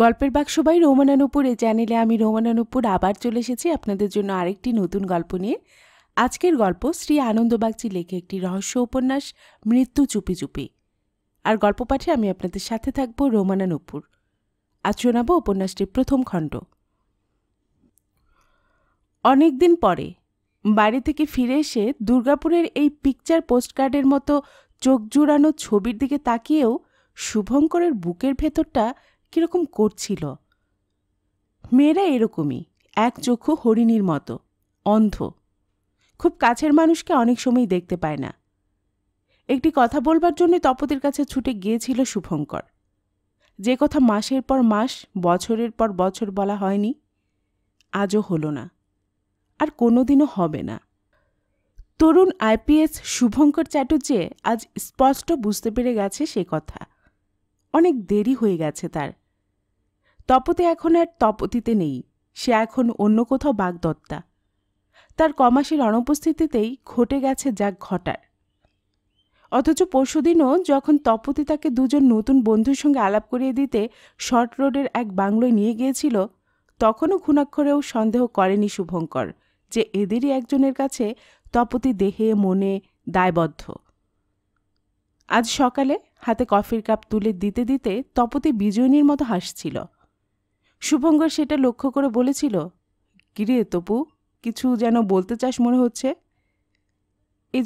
গল্পের বাক্স বাই রোমানানুপুর এই চ্যানেলে আমি রোমানানুপুর আবার চলে এসেছি আপনাদের জন্য আরেকটি নতুন গল্প নিয়ে আজকের গল্প শ্রী আনন্দবাগচি লেখে একটি রহস্য উপন্যাস মৃত্যু চুপি চুপি আর গল্প পাঠে আমি আপনাদের সাথে থাকব রোমানানুপুর আজ শোনাব উপন্যাসটির প্রথম খণ্ড অনেক দিন পরে বাড়ি থেকে ফিরে এসে দুর্গাপুরের এই পিকচার পোস্টকার্ডের মতো চোখ জুড়ানো ছবির দিকে তাকিয়েও শুভঙ্করের বুকের ভেতরটা কীরকম করছিল মেয়েরা এরকমই এক চক্ষু হরিণীর মতো অন্ধ খুব কাছের মানুষকে অনেক সময় দেখতে পায় না একটি কথা বলবার জন্য তপতির কাছে ছুটে গিয়েছিল শুভঙ্কর যে কথা মাসের পর মাস বছরের পর বছর বলা হয়নি আজও হলো না আর কোনোদিনও হবে না তরুণ আইপিএস শুভঙ্কর চ্যাটুর্যে আজ স্পষ্ট বুঝতে পেরে গেছে সে কথা অনেক দেরি হয়ে গেছে তার তপতি এখন আর তপতিতে নেই সে এখন অন্য কোথাও বাগদত্তা তার কমাসের অনুপস্থিতিতেই ঘটে গেছে যা ঘটার অথচ পরশুদিনও যখন তপতি তাকে দুজন নতুন বন্ধুর সঙ্গে আলাপ করিয়ে দিতে শর্ট রোডের এক বাংলোয় নিয়ে গিয়েছিল তখনও খুনাক্ষরেও সন্দেহ করেনি শুভঙ্কর যে এদেরই একজনের কাছে তপতি দেহে মনে দায়বদ্ধ আজ সকালে হাতে কফির কাপ তুলে দিতে দিতে তপতি বিজয়িনীর মতো হাসছিল শুভঙ্কর সেটা লক্ষ্য করে বলেছিল কিরে তপু কিছু যেন বলতে চাস মনে হচ্ছে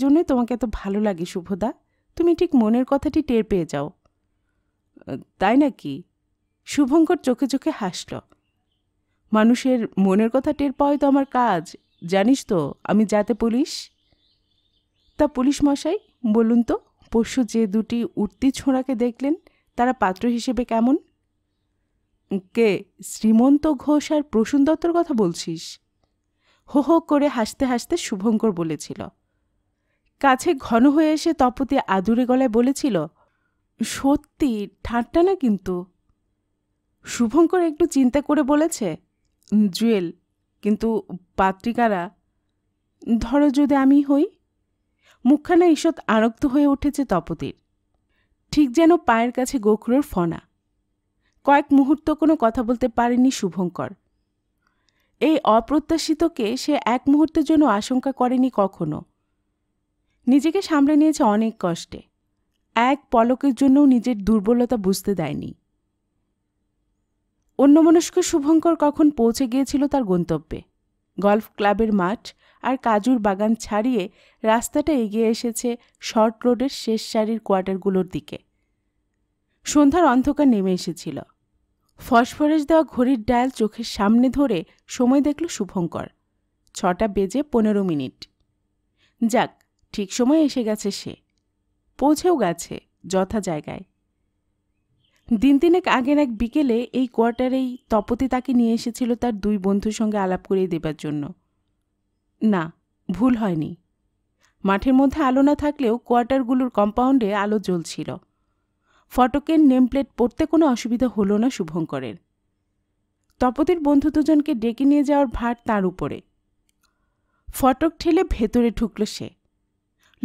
জন্যই তোমাকে এত ভালো লাগে শুভদা তুমি ঠিক মনের কথাটি টের পেয়ে যাও তাই নাকি শুভঙ্কর চোখে চোখে হাসল মানুষের মনের কথা টের পাওয়াই তো আমার কাজ জানিস তো আমি যাতে পুলিশ তা পুলিশ মশাই বলুন তো পরশু যে দুটি উঠতি ছোঁড়াকে দেখলেন তারা পাত্র হিসেবে কেমন কে শ্রীমন্ত ঘোষ আর প্রসূন দত্তর কথা বলছিস হো হো করে হাসতে হাসতে শুভঙ্কর বলেছিল কাছে ঘন হয়ে এসে তপতি আদুরে গলায় বলেছিল সত্যি ঠাট্টা না কিন্তু শুভঙ্কর একটু চিন্তা করে বলেছে জুয়েল কিন্তু পাত্রিকারা ধরো যদি আমি হই মুখখানা ঈষৎ আরক্ত হয়ে উঠেছে তপতির ঠিক যেন পায়ের কাছে গোখরোর ফনা কয়েক মুহূর্ত কোনো কথা বলতে পারেনি শুভঙ্কর এই অপ্রত্যাশিতকে সে এক মুহূর্তের জন্য আশঙ্কা করেনি কখনো নিজেকে সামলে নিয়েছে অনেক কষ্টে এক পলকের জন্যও নিজের দুর্বলতা বুঝতে দেয়নি অন্যমনস্ক শুভঙ্কর কখন পৌঁছে গিয়েছিল তার গন্তব্যে গল্ফ ক্লাবের মাঠ আর কাজুর বাগান ছাড়িয়ে রাস্তাটা এগিয়ে এসেছে শর্ট রোডের শেষ সারির কোয়ার্টারগুলোর দিকে সন্ধ্যার অন্ধকার নেমে এসেছিল ফসফরাস দেওয়া ঘড়ির ডায়াল চোখের সামনে ধরে সময় দেখল শুভঙ্কর ছটা বেজে পনেরো মিনিট যাক ঠিক সময় এসে গেছে সে পৌঁছেও গেছে যথা জায়গায় দিন তিনেক আগের এক বিকেলে এই কোয়ার্টারেই তপতি তাকে নিয়ে এসেছিল তার দুই বন্ধুর সঙ্গে আলাপ করিয়ে দেবার জন্য না ভুল হয়নি মাঠের মধ্যে আলো না থাকলেও কোয়ার্টারগুলোর কম্পাউন্ডে আলো জ্বলছিল ফটকের নেমপ্লেট পড়তে কোনো অসুবিধা হলো না শুভঙ্করের তপতির বন্ধু দুজনকে ডেকে নিয়ে যাওয়ার ভার তার উপরে ফটক ঠেলে ভেতরে ঢুকল সে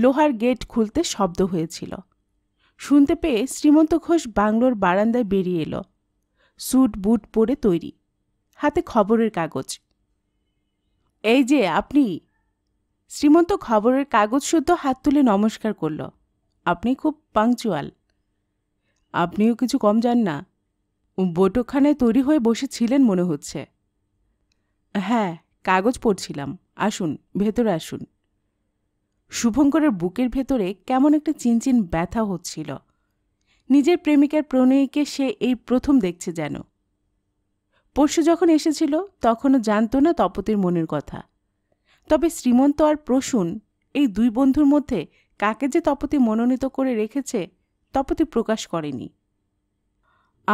লোহার গেট খুলতে শব্দ হয়েছিল শুনতে পেয়ে শ্রীমন্ত ঘোষ বাংলোর বারান্দায় বেরিয়ে এলো স্যুট বুট পরে তৈরি হাতে খবরের কাগজ এই যে আপনি শ্রীমন্ত খবরের কাগজ শুদ্ধ হাত তুলে নমস্কার করল আপনি খুব পাংচুয়াল আপনিও কিছু কম যান না বৈঠকখানায় তৈরি হয়ে বসেছিলেন মনে হচ্ছে হ্যাঁ কাগজ পড়ছিলাম আসুন ভেতরে আসুন শুভঙ্করের বুকের ভেতরে কেমন একটা চিনচিন ব্যথা হচ্ছিল নিজের প্রেমিকার প্রণয়ীকে সে এই প্রথম দেখছে যেন পরশু যখন এসেছিল তখনও জানত না তপতির মনের কথা তবে শ্রীমন্ত আর প্রসূন এই দুই বন্ধুর মধ্যে কাকে যে তপতি মনোনীত করে রেখেছে তপতি প্রকাশ করেনি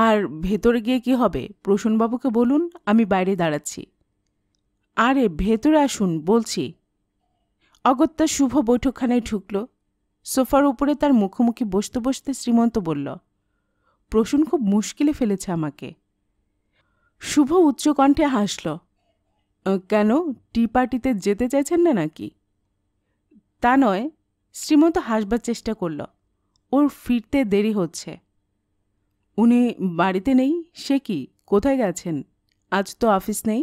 আর ভেতরে গিয়ে কি হবে প্রসূনবাবুকে বলুন আমি বাইরে দাঁড়াচ্ছি আরে ভেতরে আসুন বলছি অগত্যা শুভ বৈঠকখানায় ঢুকল সোফার উপরে তার মুখোমুখি বসতে বসতে শ্রীমন্ত বলল প্রসূন খুব মুশকিলে ফেলেছে আমাকে শুভ উচ্চকণ্ঠে হাসল কেন টি পার্টিতে যেতে চাইছেন না নাকি তা নয় শ্রীমন্ত হাসবার চেষ্টা করল ওর ফিরতে দেরি হচ্ছে উনি বাড়িতে নেই সে কি কোথায় গেছেন আজ তো অফিস নেই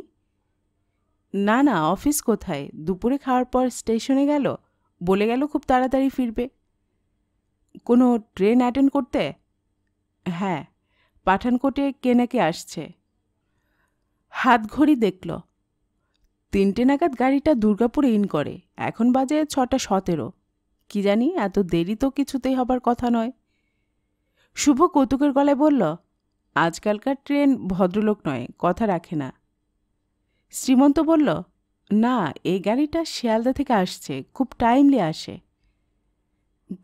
না না অফিস কোথায় দুপুরে খাওয়ার পর স্টেশনে গেল বলে গেল খুব তাড়াতাড়ি ফিরবে কোনো ট্রেন অ্যাটেন্ড করতে হ্যাঁ পাঠানকোটে কে নাকি আসছে হাত ঘড়ি দেখল তিনটে নাগাদ গাড়িটা দুর্গাপুরে ইন করে এখন বাজে ছটা সতেরো কি জানি এত দেরি তো কিছুতেই হবার কথা নয় শুভ কৌতুকের গলায় বলল আজকালকার ট্রেন ভদ্রলোক নয় কথা রাখে না শ্রীমন্ত বলল না এই গাড়িটা শিয়ালদা থেকে আসছে খুব টাইমলি আসে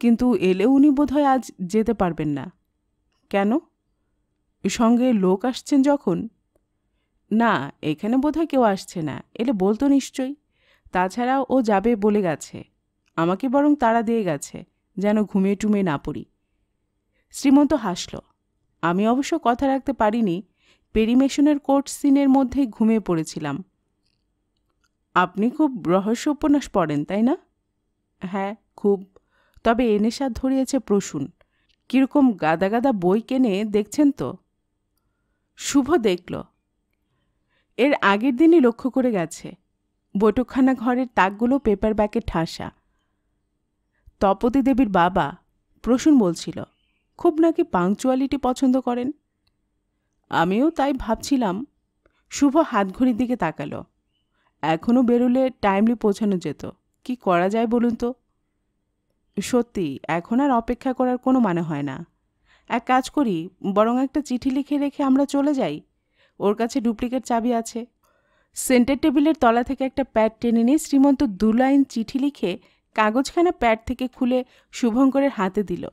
কিন্তু এলে উনি বোধহয় আজ যেতে পারবেন না কেন সঙ্গে লোক আসছেন যখন না এখানে বোধহয় কেউ আসছে না এলে বলতো নিশ্চয়ই তাছাড়া ও যাবে বলে গেছে আমাকে বরং তাড়া দিয়ে গেছে যেন ঘুমিয়ে টুমে না পড়ি শ্রীমন্ত হাসল আমি অবশ্য কথা রাখতে পারিনি পেরিমেশনের কোর্ট সিনের মধ্যেই ঘুমিয়ে পড়েছিলাম আপনি খুব রহস্য উপন্যাস পড়েন তাই না হ্যাঁ খুব তবে এনে এনেশা ধরিয়েছে প্রসূন কীরকম গাদা গাদা বই কেনে দেখছেন তো শুভ দেখল এর আগের দিনই লক্ষ্য করে গেছে বৈঠকখানা ঘরের তাকগুলো পেপার ব্যাগে ঠাসা তপতী দেবীর বাবা প্রসূন বলছিল খুব নাকি পাংচুয়ালিটি পছন্দ করেন আমিও তাই ভাবছিলাম শুভ হাতঘড়ির দিকে তাকালো এখনও বেরোলে টাইমলি পৌঁছানো যেত কি করা যায় বলুন তো সত্যি এখন আর অপেক্ষা করার কোনো মানে হয় না এক কাজ করি বরং একটা চিঠি লিখে রেখে আমরা চলে যাই ওর কাছে ডুপ্লিকেট চাবি আছে সেন্টার টেবিলের তলা থেকে একটা প্যাড টেনে নিয়ে শ্রীমন্ত দু লাইন চিঠি লিখে কাগজখানা প্যাড থেকে খুলে শুভঙ্করের হাতে দিল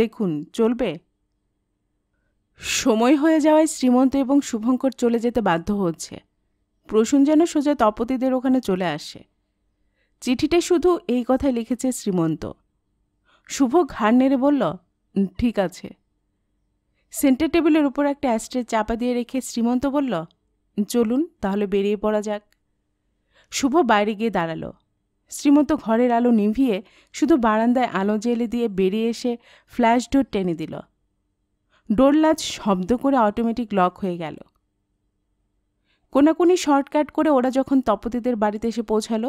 দেখুন চলবে সময় হয়ে যাওয়ায় শ্রীমন্ত এবং শুভঙ্কর চলে যেতে বাধ্য হচ্ছে প্রসূন যেন সোজা তপতিদের ওখানে চলে আসে চিঠিটা শুধু এই কথা লিখেছে শ্রীমন্ত শুভ ঘাড় নেড়ে বলল ঠিক আছে সেন্টার টেবিলের উপর একটা অ্যাস্ট্রে চাপা দিয়ে রেখে শ্রীমন্ত বলল চলুন তাহলে বেরিয়ে পড়া যাক শুভ বাইরে গিয়ে দাঁড়ালো শ্রীমন্ত ঘরের আলো নিভিয়ে শুধু বারান্দায় আলো জেলে দিয়ে বেরিয়ে এসে ফ্ল্যাশ ডোর টেনে দিল ডোরলাজ শব্দ করে অটোমেটিক লক হয়ে গেল কোনাকুনি শর্টকাট করে ওরা যখন তপতিদের বাড়িতে এসে পৌঁছালো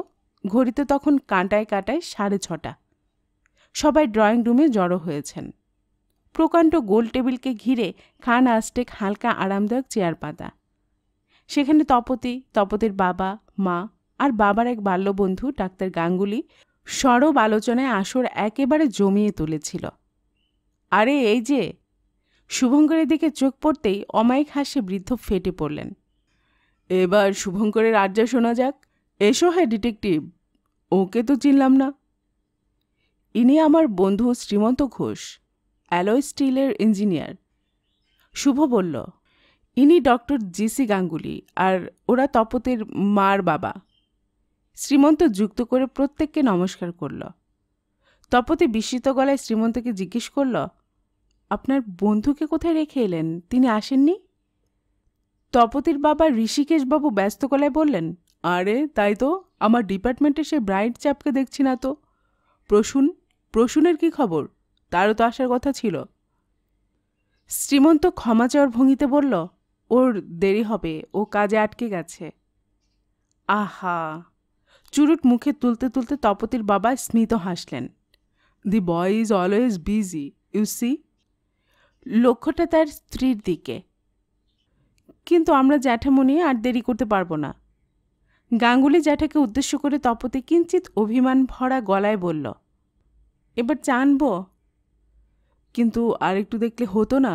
ঘড়িতে তখন কাঁটায় কাঁটায় সাড়ে ছটা সবাই ড্রয়িং রুমে জড়ো হয়েছেন প্রকাণ্ড গোল টেবিলকে ঘিরে খান আস্টেক হালকা আরামদায়ক চেয়ার পাতা সেখানে তপতি তপতির বাবা মা আর বাবার এক বাল্যবন্ধু ডাক্তার গাঙ্গুলি সরব আলোচনায় আসর একেবারে জমিয়ে তুলেছিল আরে এই যে শুভঙ্করের দিকে চোখ পড়তেই অমায়িক হাসে বৃদ্ধ ফেটে পড়লেন এবার শুভঙ্করের আড্ডা শোনা যাক এসো হ্যাঁ ডিটেকটিভ ওকে তো চিনলাম না ইনি আমার বন্ধু শ্রীমন্ত ঘোষ অ্যালয় স্টিলের ইঞ্জিনিয়ার শুভ বলল ইনি ডক্টর জিসি গাঙ্গুলি আর ওরা তপতের মার বাবা শ্রীমন্ত যুক্ত করে প্রত্যেককে নমস্কার করল তপতি বিস্মিত গলায় শ্রীমন্তকে জিজ্ঞেস করল আপনার বন্ধুকে কোথায় রেখে এলেন তিনি আসেননি তপতির বাবা ঋষিকেশবাবু ব্যস্ত গলায় বললেন আরে তাই তো আমার ডিপার্টমেন্টে সে ব্রাইট চাপকে দেখছি না তো প্রসূন প্রসূনের কি খবর তারও তো আসার কথা ছিল শ্রীমন্ত ক্ষমা চাওয়ার ভঙ্গিতে বলল ওর দেরি হবে ও কাজে আটকে গেছে আহা চুরুট মুখে তুলতে তুলতে তপতির বাবা স্মিত হাসলেন the boy is always busy you see লক্ষ্যটা তার স্ত্রীর দিকে কিন্তু আমরা জ্যাঠামনি আর দেরি করতে পারবো না গাঙ্গুলি জ্যাঠাকে উদ্দেশ্য করে তপতি কিঞ্চিত অভিমান ভরা গলায় বলল এবার জানব কিন্তু আর একটু দেখলে হতো না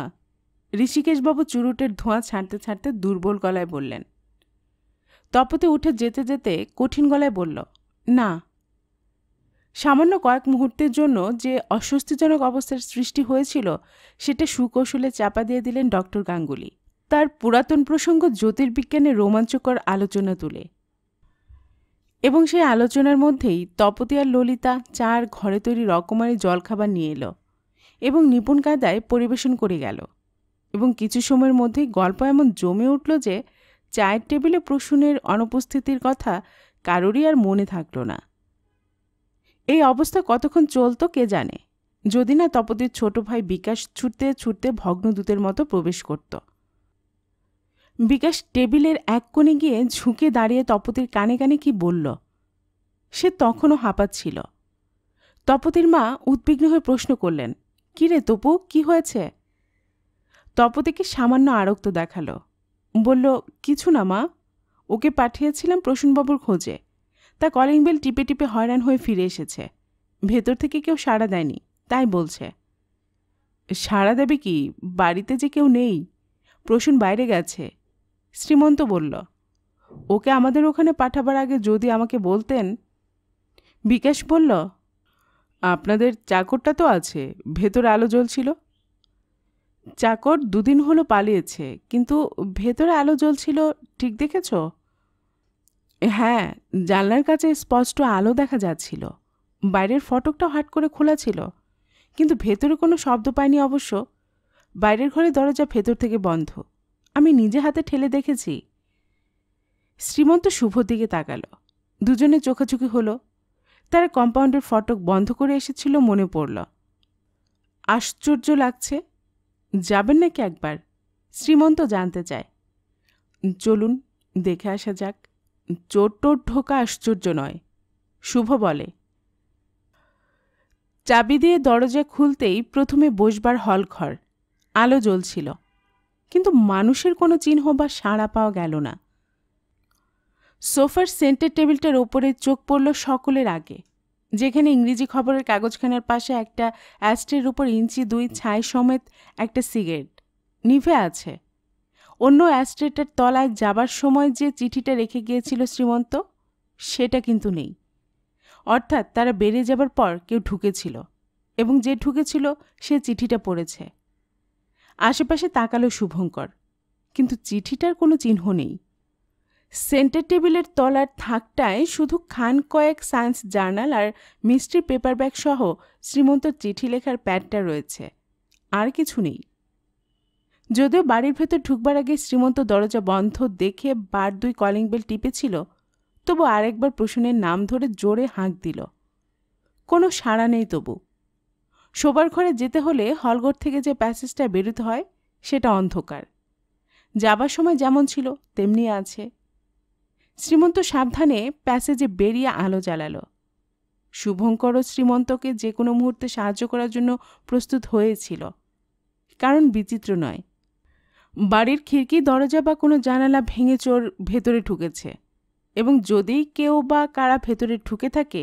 ঋষিকেশবাবু চুরুটের ধোঁয়া ছাড়তে ছাড়তে দুর্বল গলায় বললেন তপতে উঠে যেতে যেতে কঠিন গলায় বলল না সামান্য কয়েক মুহূর্তের জন্য যে অস্বস্তিজনক অবস্থার সৃষ্টি হয়েছিল সেটা সুকৌশলে চাপা দিয়ে দিলেন ডক্টর গাঙ্গুলি তার পুরাতন প্রসঙ্গ জ্যোতির্বিজ্ঞানে রোমাঞ্চকর আলোচনা তুলে এবং সেই আলোচনার মধ্যেই তপতি আর ললিতা চার ঘরে তৈরি রকমারি জলখাবার নিয়ে এলো এবং নিপুণ কায়দায় পরিবেশন করে গেল এবং কিছু সময়ের মধ্যেই গল্প এমন জমে উঠল যে চায়ের টেবিলে প্রসূনের অনুপস্থিতির কথা কারোরই আর মনে থাকল না এই অবস্থা কতক্ষণ চলত কে জানে যদি না তপতির ছোট ভাই বিকাশ ছুটতে ছুটতে ভগ্নদূতের মতো প্রবেশ করত বিকাশ টেবিলের এক কোণে গিয়ে ঝুঁকে দাঁড়িয়ে তপতির কানে কানে কি বলল সে তখনও হাঁপাচ্ছিল তপতির মা উদ্বিগ্ন হয়ে প্রশ্ন করলেন কিরে তপু কি হয়েছে তপতিকে সামান্য আরক্ত দেখালো বলল কিছু না মা ওকে পাঠিয়েছিলাম প্রসূনবাবুর খোঁজে তা কলিং বেল টিপে টিপে হয়রান হয়ে ফিরে এসেছে ভেতর থেকে কেউ সাড়া দেয়নি তাই বলছে সাড়া দেবে কি বাড়িতে যে কেউ নেই প্রসূন বাইরে গেছে শ্রীমন্ত বলল ওকে আমাদের ওখানে পাঠাবার আগে যদি আমাকে বলতেন বিকাশ বলল আপনাদের চাকরটা তো আছে ভেতর আলো জ্বলছিল চাকর দুদিন হলো পালিয়েছে কিন্তু ভেতরে আলো জ্বলছিল ঠিক দেখেছ হ্যাঁ জানলার কাছে স্পষ্ট আলো দেখা যাচ্ছিল বাইরের ফটকটা হাট করে খোলা ছিল কিন্তু ভেতরে কোনো শব্দ পায়নি অবশ্য বাইরের ঘরে দরজা ভেতর থেকে বন্ধ আমি নিজে হাতে ঠেলে দেখেছি শ্রীমন্ত শুভর দিকে তাকাল দুজনে চোখাচোখি হলো তারা কম্পাউন্ডের ফটক বন্ধ করে এসেছিল মনে পড়ল আশ্চর্য লাগছে যাবেন নাকি একবার শ্রীমন্ত জানতে চায় চলুন দেখে আসা যাক চোর টোর ঢোকা আশ্চর্য নয় শুভ বলে চাবি দিয়ে দরজা খুলতেই প্রথমে বসবার ঘর আলো জ্বলছিল কিন্তু মানুষের কোনো চিহ্ন বা সাড়া পাওয়া গেল না সোফার সেন্টার টেবিলটার ওপরে চোখ পড়ল সকলের আগে যেখানে ইংরেজি খবরের কাগজখানার পাশে একটা অ্যাস্ট্রের উপর ইঞ্চি দুই ছাই সমেত একটা সিগারেট নিভে আছে অন্য অ্যাস্ট্রেটার তলায় যাবার সময় যে চিঠিটা রেখে গিয়েছিল শ্রীমন্ত সেটা কিন্তু নেই অর্থাৎ তারা বেড়ে যাবার পর কেউ ঢুকেছিল এবং যে ঢুকেছিল সে চিঠিটা পড়েছে আশেপাশে তাকালো শুভঙ্কর কিন্তু চিঠিটার কোনো চিহ্ন নেই সেন্টার টেবিলের তলার থাকটায় শুধু খান কয়েক সায়েন্স জার্নাল আর মিষ্টির পেপার ব্যাগ সহ শ্রীমন্ত চিঠি লেখার প্যাডটা রয়েছে আর কিছু নেই যদিও বাড়ির ভেতর ঢুকবার আগে শ্রীমন্ত দরজা বন্ধ দেখে বার দুই কলিং বেল টিপেছিল তবু আরেকবার প্রসূনের নাম ধরে জোরে হাঁক দিল কোনো সাড়া নেই তবু শোবার ঘরে যেতে হলে হলঘর থেকে যে প্যাসেজটা বেরোতে হয় সেটা অন্ধকার যাবার সময় যেমন ছিল তেমনি আছে শ্রীমন্ত সাবধানে প্যাসেজে বেরিয়ে আলো জ্বালাল শুভঙ্করও শ্রীমন্তকে যে কোনো মুহূর্তে সাহায্য করার জন্য প্রস্তুত হয়েছিল কারণ বিচিত্র নয় বাড়ির খিড়কি দরজা বা কোনো জানালা ভেঙে চোর ভেতরে ঢুকেছে এবং যদি কেউ বা কারা ভেতরে ঢুকে থাকে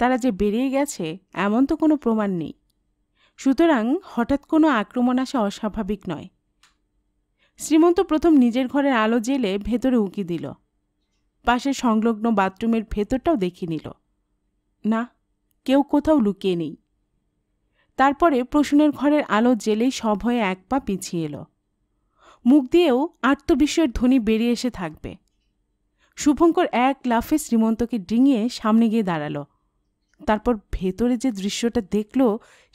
তারা যে বেরিয়ে গেছে এমন তো কোনো প্রমাণ নেই সুতরাং হঠাৎ কোনো আক্রমণ আসা অস্বাভাবিক নয় শ্রীমন্ত প্রথম নিজের ঘরের আলো জেলে ভেতরে উঁকি দিল পাশে সংলগ্ন বাথরুমের ভেতরটাও দেখে নিল না কেউ কোথাও লুকিয়ে নেই তারপরে প্রসূনের ঘরের আলো জেলেই হয়ে এক পা পিছিয়ে এলো মুখ দিয়েও আত্মবিশ্বের ধ্বনি বেরিয়ে এসে থাকবে শুভঙ্কর এক লাফে শ্রীমন্তকে ডিঙিয়ে সামনে গিয়ে দাঁড়াল তারপর ভেতরে যে দৃশ্যটা দেখল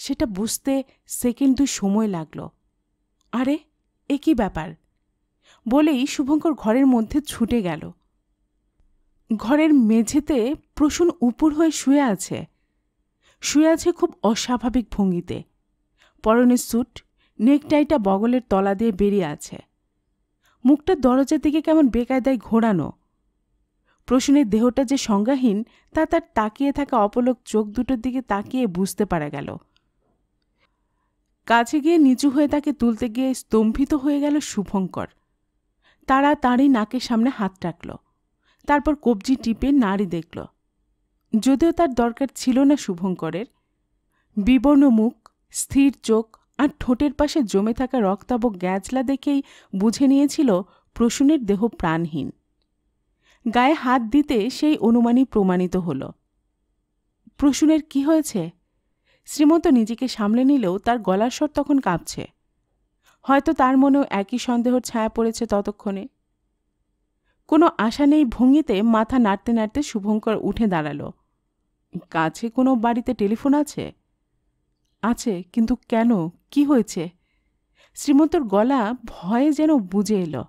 সেটা বুঝতে সেকেন্ড দুই সময় লাগলো আরে এ কী ব্যাপার বলেই শুভঙ্কর ঘরের মধ্যে ছুটে গেল ঘরের মেঝেতে প্রসূন উপর হয়ে শুয়ে আছে শুয়ে আছে খুব অস্বাভাবিক ভঙ্গিতে পরনের স্যুট নেকটাইটা বগলের তলা দিয়ে বেরিয়ে আছে মুখটা দরজার দিকে কেমন বেকায়দায় ঘোরানো প্রসূনের দেহটা যে সংজ্ঞাহীন তা তার তাকিয়ে থাকা অপলক চোখ দুটোর দিকে তাকিয়ে বুঝতে পারা গেল কাছে গিয়ে নিচু হয়ে তাকে তুলতে গিয়ে স্তম্ভিত হয়ে গেল শুভঙ্কর তারা তারই নাকের সামনে হাত রাখল তারপর কবজি টিপে নাড়ি দেখল যদিও তার দরকার ছিল না শুভঙ্করের বিবর্ণ মুখ স্থির চোখ আর ঠোঁটের পাশে জমে থাকা রক্তাব গ্যাজলা দেখেই বুঝে নিয়েছিল প্রসূনের দেহ প্রাণহীন গায়ে হাত দিতে সেই অনুমানই প্রমাণিত হল প্রসূনের কি হয়েছে শ্রীমন্ত নিজেকে সামলে নিলেও তার গলার স্বর তখন কাঁপছে হয়তো তার মনেও একই সন্দেহর ছায়া পড়েছে ততক্ষণে কোনো আশা নেই ভঙ্গিতে মাথা নাড়তে নাড়তে শুভঙ্কর উঠে দাঁড়াল কাছে কোনো বাড়িতে টেলিফোন আছে আছে কিন্তু কেন কি হয়েছে শ্রীমন্তর গলা ভয়ে যেন বুঝে এলো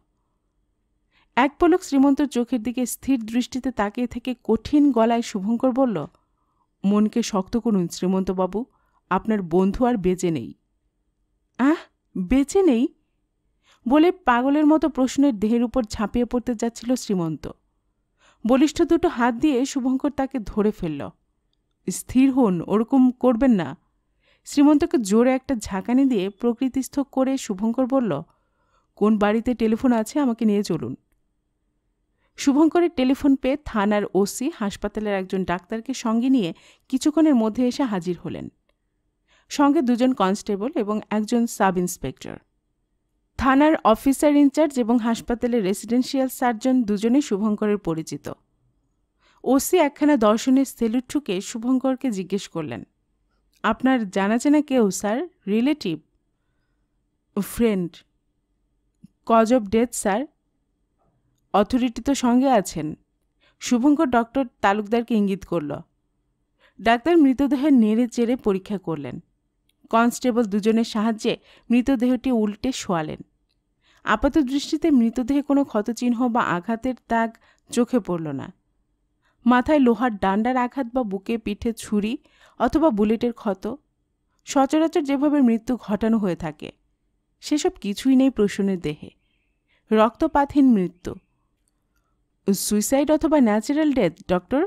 এক পলক শ্রীমন্তর চোখের দিকে স্থির দৃষ্টিতে তাকিয়ে থেকে কঠিন গলায় শুভঙ্কর বলল মনকে শক্ত করুন শ্রীমন্তবাবু আপনার বন্ধু আর বেঁচে নেই আহ বেঁচে নেই বলে পাগলের মতো প্রশ্নের দেহের উপর ঝাঁপিয়ে পড়তে যাচ্ছিল শ্রীমন্ত বলিষ্ঠ দুটো হাত দিয়ে শুভঙ্কর তাকে ধরে ফেলল স্থির হন ওরকম করবেন না শ্রীমন্তকে জোরে একটা ঝাঁকানি দিয়ে প্রকৃতিস্থ করে শুভঙ্কর বলল কোন বাড়িতে টেলিফোন আছে আমাকে নিয়ে চলুন শুভঙ্করের টেলিফোন পেয়ে থানার ওসি হাসপাতালের একজন ডাক্তারকে সঙ্গে নিয়ে কিছুক্ষণের মধ্যে এসে হাজির হলেন সঙ্গে দুজন কনস্টেবল এবং একজন সাব ইন্সপেক্টর থানার অফিসার ইনচার্জ এবং হাসপাতালের রেসিডেন্সিয়াল সার্জন দুজনেই শুভঙ্করের পরিচিত ওসি একখানা দর্শনের সেলুট ঠুকে শুভঙ্করকে জিজ্ঞেস করলেন আপনার চেনা কেউ sir relative friend cause of death sir authority তো সঙ্গে আছেন শুভঙ্কর ডক্টর তালুকদারকে ইঙ্গিত করল ডাক্তার মৃতদেহের নেড়ে চেড়ে পরীক্ষা করলেন কনস্টেবল দুজনের সাহায্যে মৃতদেহটি উল্টে শোয়ালেন আপাত দৃষ্টিতে মৃতদেহে কোনো ক্ষতচিহ্ন বা আঘাতের দাগ চোখে পড়ল না মাথায় লোহার ডান্ডার আঘাত বা বুকে পিঠে ছুরি অথবা বুলেটের ক্ষত সচরাচর যেভাবে মৃত্যু ঘটানো হয়ে থাকে সেসব কিছুই নেই প্রসূনের দেহে রক্তপাতহীন মৃত্যু সুইসাইড অথবা ন্যাচারাল ডেথ ডক্টর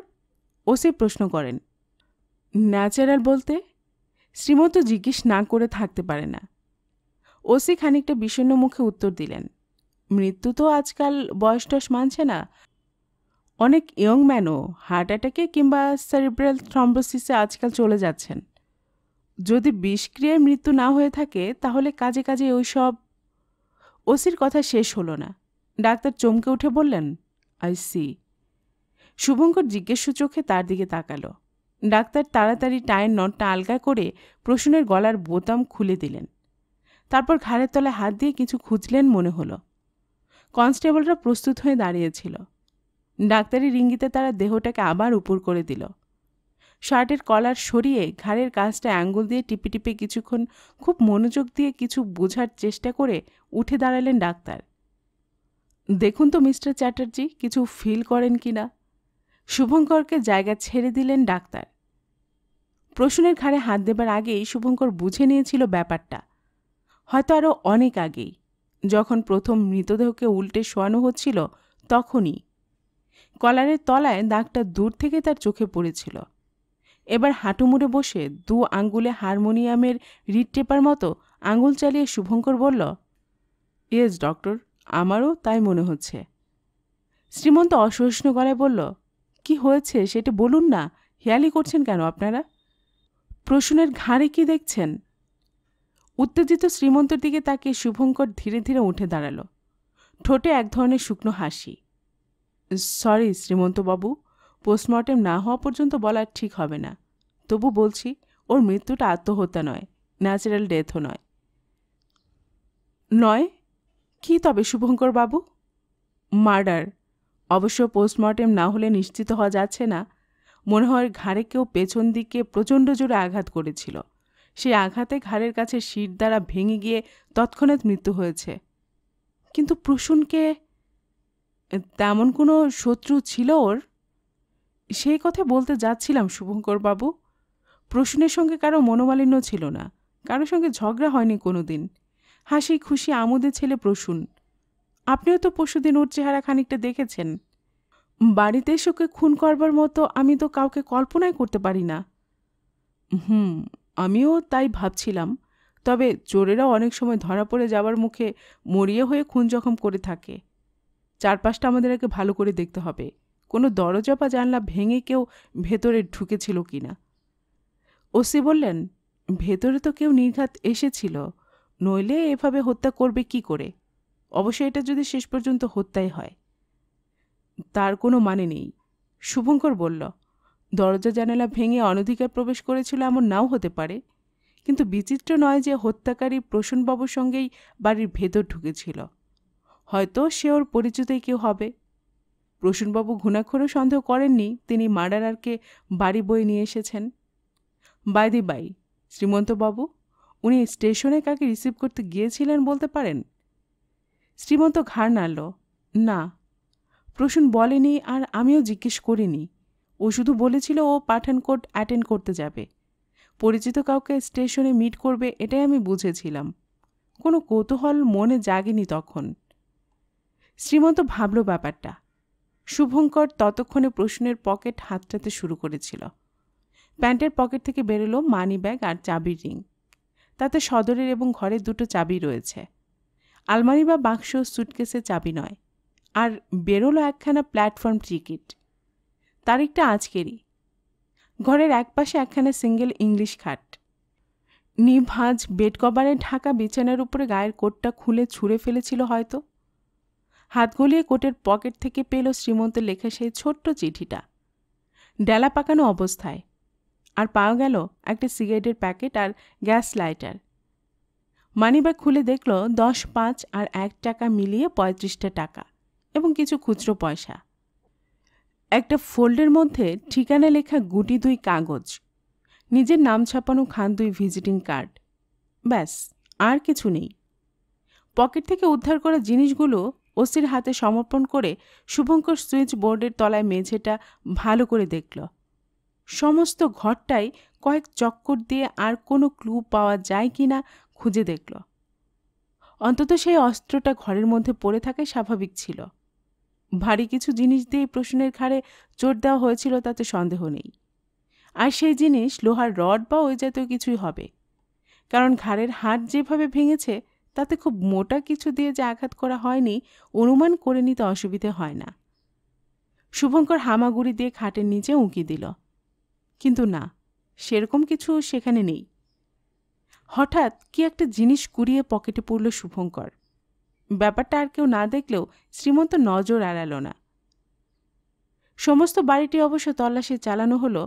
ওসে প্রশ্ন করেন ন্যাচারাল বলতে শ্রীমন্ত জিজ্ঞেস না করে থাকতে পারে না ওসি খানিকটা বিষণ্ন মুখে উত্তর দিলেন মৃত্যু তো আজকাল বয়স টস মানছে না অনেক ইয়ং ম্যানও হার্ট অ্যাটাকে কিংবা সেরিব্রাল থ্রম্বোসিসে আজকাল চলে যাচ্ছেন যদি বিষক্রিয়ায় মৃত্যু না হয়ে থাকে তাহলে কাজে কাজে ওই সব ওসির কথা শেষ হলো না ডাক্তার চমকে উঠে বললেন আই সি শুভঙ্কর জিজ্ঞেস চোখে তার দিকে তাকালো ডাক্তার তাড়াতাড়ি টায়ের নটটা আলগা করে প্রসূনের গলার বোতাম খুলে দিলেন তারপর ঘাড়ের তলায় হাত দিয়ে কিছু খুঁজলেন মনে হলো কনস্টেবলরা প্রস্তুত হয়ে দাঁড়িয়েছিল ডাক্তারি রিঙ্গিতে তারা দেহটাকে আবার উপর করে দিল শার্টের কলার সরিয়ে ঘাড়ের কাজটা অ্যাঙ্গুল দিয়ে টিপে টিপে কিছুক্ষণ খুব মনোযোগ দিয়ে কিছু বোঝার চেষ্টা করে উঠে দাঁড়ালেন ডাক্তার দেখুন তো মিস্টার চ্যাটার্জি কিছু ফিল করেন কি না শুভঙ্করকে জায়গা ছেড়ে দিলেন ডাক্তার প্রসূনের ঘাড়ে হাত দেবার আগেই শুভঙ্কর বুঝে নিয়েছিল ব্যাপারটা হয়তো আরও অনেক আগেই যখন প্রথম মৃতদেহকে উল্টে শোয়ানো হচ্ছিল তখনই কলারের তলায় দাগটা দূর থেকে তার চোখে পড়েছিল এবার হাঁটু মুড়ে বসে দু আঙ্গুলে হারমোনিয়ামের রিড টেপার মতো আঙুল চালিয়ে শুভঙ্কর বলল ইয়েস ডক্টর আমারও তাই মনে হচ্ছে শ্রীমন্ত অসহিষ্ণু গলায় বলল কি হয়েছে সেটা বলুন না হেয়ালি করছেন কেন আপনারা প্রসূনের ঘাড়ে কি দেখছেন উত্তেজিত শ্রীমন্তর দিকে তাকে শুভঙ্কর ধীরে ধীরে উঠে দাঁড়াল ঠোঁটে এক ধরনের শুকনো হাসি সরি শ্রীমন্তবাবু পোস্টমর্টেম না হওয়া পর্যন্ত বলা ঠিক হবে না তবু বলছি ওর মৃত্যুটা আত্মহত্যা নয় ন্যাচারাল ডেথও নয় নয় কি তবে শুভঙ্কর বাবু মার্ডার অবশ্য পোস্টমর্টেম না হলে নিশ্চিত হওয়া যাচ্ছে না মনে হয় ঘাড়ে কেউ পেছন দিকে প্রচণ্ড জোরে আঘাত করেছিল সেই আঘাতে ঘাড়ের কাছে শির দ্বারা ভেঙে গিয়ে তৎক্ষণাৎ মৃত্যু হয়েছে কিন্তু প্রসূনকে তেমন কোনো শত্রু ছিল ওর সেই কথা বলতে যাচ্ছিলাম শুভঙ্করবাবু প্রসূনের সঙ্গে কারো মনোমালিন্য ছিল না কারোর সঙ্গে ঝগড়া হয়নি কোনো দিন হাসি খুশি আমোদের ছেলে প্রসূন আপনিও তো পশুদিন ওর চেহারা খানিকটা দেখেছেন বাড়িতে এসে ওকে খুন করবার মতো আমি তো কাউকে কল্পনাই করতে পারি না হুম আমিও তাই ভাবছিলাম তবে চোরেরা অনেক সময় ধরা পড়ে যাওয়ার মুখে মরিয়ে হয়ে খুন জখম করে থাকে চারপাশটা আমাদের আগে ভালো করে দেখতে হবে কোনো দরজা বা জানলা ভেঙে কেউ ভেতরে ঢুকেছিল কি না ওসি বললেন ভেতরে তো কেউ নির্ঘাত এসেছিল নইলে এভাবে হত্যা করবে কি করে অবশ্যই এটা যদি শেষ পর্যন্ত হত্যাই হয় তার কোনো মানে নেই শুভঙ্কর বলল দরজা জানালা ভেঙে অনধিকার প্রবেশ করেছিল এমন নাও হতে পারে কিন্তু বিচিত্র নয় যে হত্যাকারী প্রসূনবাবুর সঙ্গেই বাড়ির ভেতর ঢুকেছিল হয়তো সে ওর পরিচিতই কেউ হবে প্রসূনবাবু ঘুণাক্ষরও সন্দেহ করেননি তিনি মার্ডারারকে বাড়ি বয়ে নিয়ে এসেছেন বাইদি বাই শ্রীমন্তবাবু উনি স্টেশনে কাকে রিসিভ করতে গিয়েছিলেন বলতে পারেন শ্রীমন্ত ঘাড় নাড়ল না প্রসূন বলেনি আর আমিও জিজ্ঞেস করিনি ও শুধু বলেছিল ও পাঠানকোট অ্যাটেন্ড করতে যাবে পরিচিত কাউকে স্টেশনে মিট করবে এটাই আমি বুঝেছিলাম কোনো কৌতূহল মনে জাগেনি তখন শ্রীমন্ত ভাবল ব্যাপারটা শুভঙ্কর ততক্ষণে প্রসূনের পকেট হাতটাতে শুরু করেছিল প্যান্টের পকেট থেকে বেরোলো মানি ব্যাগ আর চাবির রিং তাতে সদরের এবং ঘরের দুটো চাবি রয়েছে আলমারি বা বাক্স সুটকেসে চাবি নয় আর বেরোলো একখানা প্ল্যাটফর্ম টিকিট তারিখটা আজকেরই ঘরের একপাশে একখানা সিঙ্গেল ইংলিশ খাট নিভাজ বেড কভারে ঢাকা বিছানার উপরে গায়ের কোটটা খুলে ছুঁড়ে ফেলেছিল হয়তো হাত গলিয়ে কোটের পকেট থেকে পেল শ্রীমন্তের লেখা সেই ছোট্ট চিঠিটা ডেলা পাকানো অবস্থায় আর পাওয়া গেল একটা সিগারেটের প্যাকেট আর গ্যাস লাইটার মানিব্যাগ খুলে দেখল দশ পাঁচ আর এক টাকা মিলিয়ে পঁয়ত্রিশটা টাকা এবং কিছু খুচরো পয়সা একটা ফোল্ডের মধ্যে ঠিকানা লেখা গুটি দুই কাগজ নিজের নাম ছাপানো খান দুই ভিজিটিং কার্ড ব্যাস আর কিছু নেই পকেট থেকে উদ্ধার করা জিনিসগুলো ওসির হাতে সমর্পণ করে শুভঙ্কর সুইচ বোর্ডের তলায় মেঝেটা ভালো করে দেখল সমস্ত ঘরটাই কয়েক চক্কর দিয়ে আর কোনো ক্লু পাওয়া যায় কি না খুঁজে দেখল অন্তত সেই অস্ত্রটা ঘরের মধ্যে পড়ে থাকাই স্বাভাবিক ছিল ভারী কিছু জিনিস দিয়ে প্রশ্নের ঘাড়ে চোট দেওয়া হয়েছিল তাতে সন্দেহ নেই আর সেই জিনিস লোহার রড বা ওই জাতীয় কিছুই হবে কারণ ঘাড়ের হাট যেভাবে ভেঙেছে তাতে খুব মোটা কিছু দিয়ে যে আঘাত করা হয়নি অনুমান করে নিতে অসুবিধে হয় না শুভঙ্কর হামাগুড়ি দিয়ে খাটের নিচে উঁকি দিল কিন্তু না সেরকম কিছু সেখানে নেই হঠাৎ কি একটা জিনিস কুড়িয়ে পকেটে পড়ল শুভঙ্কর ব্যাপারটা আর কেউ না দেখলেও শ্রীমন্ত নজর এড়াল না সমস্ত বাড়িটি অবশ্য তল্লাশি চালানো হল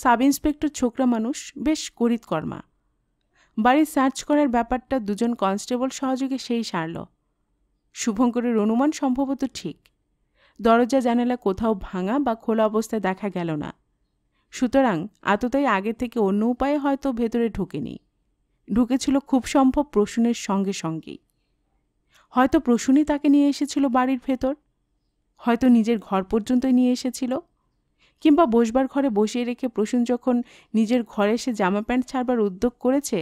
সাব ইন্সপেক্টর ছোকরা মানুষ বেশ করিতকর্মা বাড়ি সার্চ করার ব্যাপারটা দুজন কনস্টেবল সহযোগে সেই সারল শুভঙ্করের অনুমান সম্ভবত ঠিক দরজা জানালা কোথাও ভাঙা বা খোলা অবস্থায় দেখা গেল না সুতরাং আততাই আগে থেকে অন্য উপায়ে হয়তো ভেতরে ঢোকেনি ঢুকেছিল খুব সম্ভব প্রসূনের সঙ্গে সঙ্গেই হয়তো প্রসূনই তাকে নিয়ে এসেছিল বাড়ির ভেতর হয়তো নিজের ঘর পর্যন্ত নিয়ে এসেছিল কিংবা বসবার ঘরে বসিয়ে রেখে প্রসূন যখন নিজের ঘরে এসে জামা প্যান্ট ছাড়বার উদ্যোগ করেছে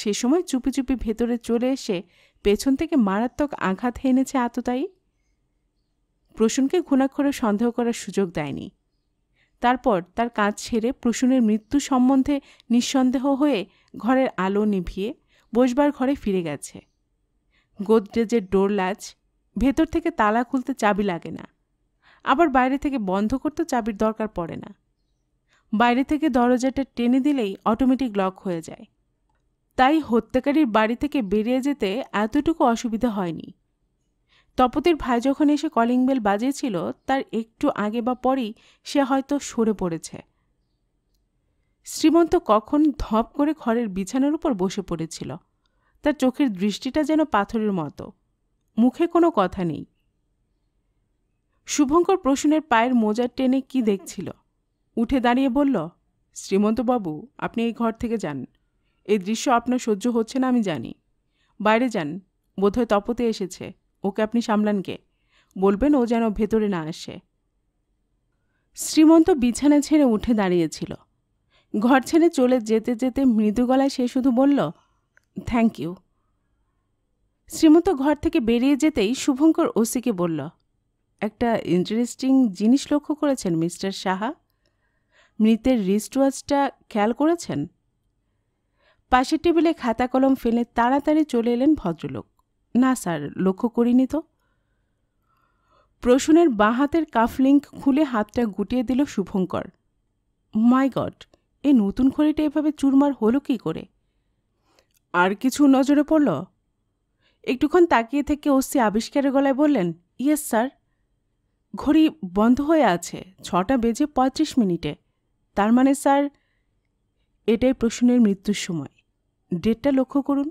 সে সময় চুপি চুপি ভেতরে চলে এসে পেছন থেকে মারাত্মক আঘাত এনেছে আততায়ী প্রসূনকে ঘুণাক্ষরে সন্দেহ করার সুযোগ দেয়নি তারপর তার কাজ ছেড়ে প্রসূনের মৃত্যু সম্বন্ধে নিঃসন্দেহ হয়ে ঘরের আলো নিভিয়ে বসবার ঘরে ফিরে গেছে গোদরেজের ডোর লাচ ভেতর থেকে তালা খুলতে চাবি লাগে না আবার বাইরে থেকে বন্ধ করতে চাবির দরকার পড়ে না বাইরে থেকে দরজাটা টেনে দিলেই অটোমেটিক লক হয়ে যায় তাই হত্যাকারীর বাড়ি থেকে বেরিয়ে যেতে এতটুকু অসুবিধা হয়নি তপতির ভাই যখন এসে কলিং বেল বাজিয়েছিল তার একটু আগে বা পরেই সে হয়তো সরে পড়েছে শ্রীমন্ত কখন ধপ করে ঘরের বিছানার উপর বসে পড়েছিল তার চোখের দৃষ্টিটা যেন পাথরের মতো মুখে কোনো কথা নেই শুভঙ্কর প্রসূনের পায়ের মোজার টেনে কি দেখছিল উঠে দাঁড়িয়ে বলল শ্রীমন্তবাবু আপনি এই ঘর থেকে যান এই দৃশ্য আপনার সহ্য হচ্ছে না আমি জানি বাইরে যান বোধহয় তপতে এসেছে ওকে আপনি সামলান কে বলবেন ও যেন ভেতরে না আসে শ্রীমন্ত বিছানা ছেড়ে উঠে দাঁড়িয়েছিল ঘর ছেড়ে চলে যেতে যেতে মৃদু গলায় সে শুধু বলল থ্যাংক ইউ শ্রীমন্ত ঘর থেকে বেরিয়ে যেতেই শুভঙ্কর ওসিকে বলল একটা ইন্টারেস্টিং জিনিস লক্ষ্য করেছেন মিস্টার সাহা মৃতের রিস্টওয়াচটা খেয়াল করেছেন পাশের টেবিলে খাতা কলম ফেলে তাড়াতাড়ি চলে এলেন ভদ্রলোক না স্যার লক্ষ্য করিনি তো প্রসূনের বাঁ হাতের কাফলিঙ্ক খুলে হাতটা গুটিয়ে দিল শুভঙ্কর মাই গড এই নতুন খড়িটা এভাবে চুরমার হলো কি করে আর কিছু নজরে পড়ল একটুক্ষণ তাকিয়ে থেকে ওসি আবিষ্কারের গলায় বললেন ইয়েস স্যার ঘড়ি বন্ধ হয়ে আছে ছটা বেজে পঁয়ত্রিশ মিনিটে তার মানে স্যার এটাই প্রসূনের মৃত্যুর সময় ডেটটা লক্ষ্য করুন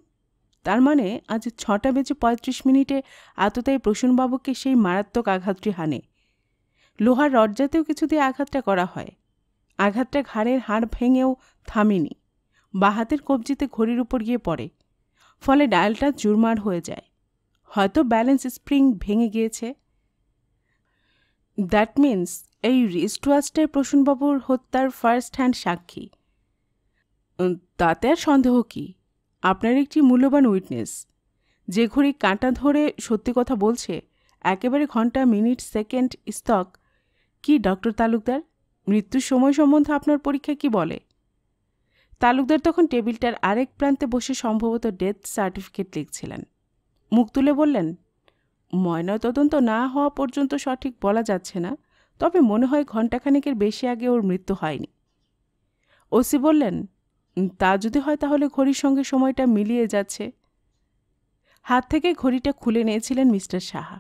তার মানে আজ ছটা বেজে পঁয়ত্রিশ মিনিটে আততায় প্রসূনবাবুকে সেই মারাত্মক আঘাতটি হানে লোহার রড জাতীয় দিয়ে আঘাতটা করা হয় আঘাতটা ঘাড়ের হাড় ভেঙেও থামেনি হাতের কবজিতে ঘড়ির উপর গিয়ে পড়ে ফলে ডায়ালটা চুরমার হয়ে যায় হয়তো ব্যালেন্স স্প্রিং ভেঙে গিয়েছে দ্যাট মিন্স এই রিস্ট ওয়াচটাই প্রসূনবাবুর হত্যার ফার্স্ট হ্যান্ড সাক্ষী তাতে আর সন্দেহ কি আপনার একটি মূল্যবান উইটনেস যে ঘড়ি কাঁটা ধরে সত্যি কথা বলছে একেবারে ঘন্টা মিনিট সেকেন্ড স্তক কি ডক্টর তালুকদার মৃত্যুর সময় সম্বন্ধে আপনার পরীক্ষা কি বলে তালুকদার তখন টেবিলটার আরেক প্রান্তে বসে সম্ভবত ডেথ সার্টিফিকেট লিখছিলেন মুখ তুলে বললেন ময়নাতদন্ত না হওয়া পর্যন্ত সঠিক বলা যাচ্ছে না তবে মনে হয় ঘণ্টাখানেকের বেশি আগে ওর মৃত্যু হয়নি ওসি বললেন তা যদি হয় তাহলে ঘড়ির সঙ্গে সময়টা মিলিয়ে যাচ্ছে হাত থেকে ঘড়িটা খুলে নিয়েছিলেন মিস্টার সাহা